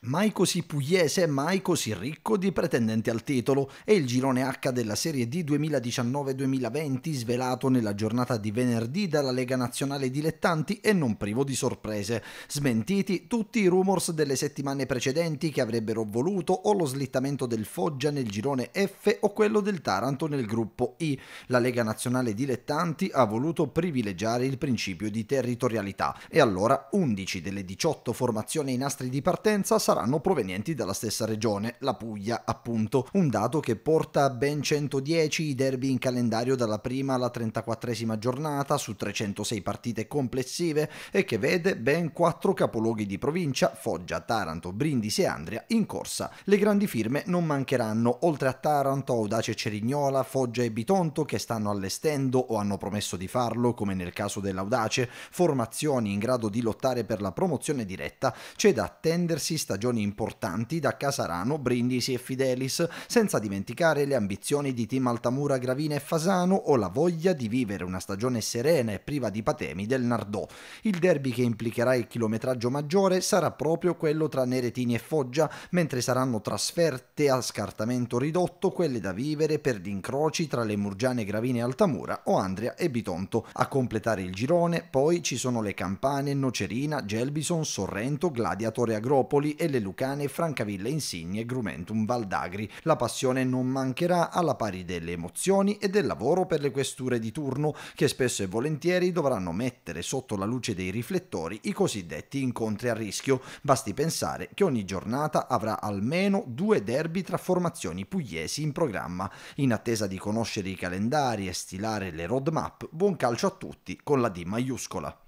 mai così pugliese, mai così ricco di pretendenti al titolo, è il girone H della Serie D 2019-2020 svelato nella giornata di venerdì dalla Lega Nazionale Dilettanti e non privo di sorprese. Smentiti tutti i rumors delle settimane precedenti che avrebbero voluto o lo slittamento del Foggia nel girone F o quello del Taranto nel gruppo I. La Lega Nazionale Dilettanti ha voluto privilegiare il principio di territorialità e allora 11 delle 18 formazioni ai nastri di partenza saranno provenienti dalla stessa regione, la Puglia appunto, un dato che porta a ben 110 i derby in calendario dalla prima alla 34esima giornata su 306 partite complessive e che vede ben 4 capoluoghi di provincia, Foggia, Taranto, Brindisi e Andria, in corsa. Le grandi firme non mancheranno, oltre a Taranto, Audace Cerignola, Foggia e Bitonto che stanno allestendo o hanno promesso di farlo, come nel caso dell'Audace, formazioni in grado di lottare per la promozione diretta, c'è da attendersi stagione stagioni importanti da Casarano, Brindisi e Fidelis, senza dimenticare le ambizioni di team Altamura, Gravina e Fasano o la voglia di vivere una stagione serena e priva di patemi del Nardò. Il derby che implicherà il chilometraggio maggiore sarà proprio quello tra Neretini e Foggia, mentre saranno trasferte a scartamento ridotto quelle da vivere per gli incroci tra le Murgiane Gravina e Altamura o Andria e Bitonto. A completare il girone poi ci sono le Campane, Nocerina, Gelbison, Sorrento, Gladiatore Agropoli e e le Lucane, Francavilla Insigne e Grumentum Valdagri. La passione non mancherà alla pari delle emozioni e del lavoro per le questure di turno, che spesso e volentieri dovranno mettere sotto la luce dei riflettori i cosiddetti incontri a rischio. Basti pensare che ogni giornata avrà almeno due derby tra formazioni pugliesi in programma. In attesa di conoscere i calendari e stilare le roadmap, buon calcio a tutti con la D maiuscola.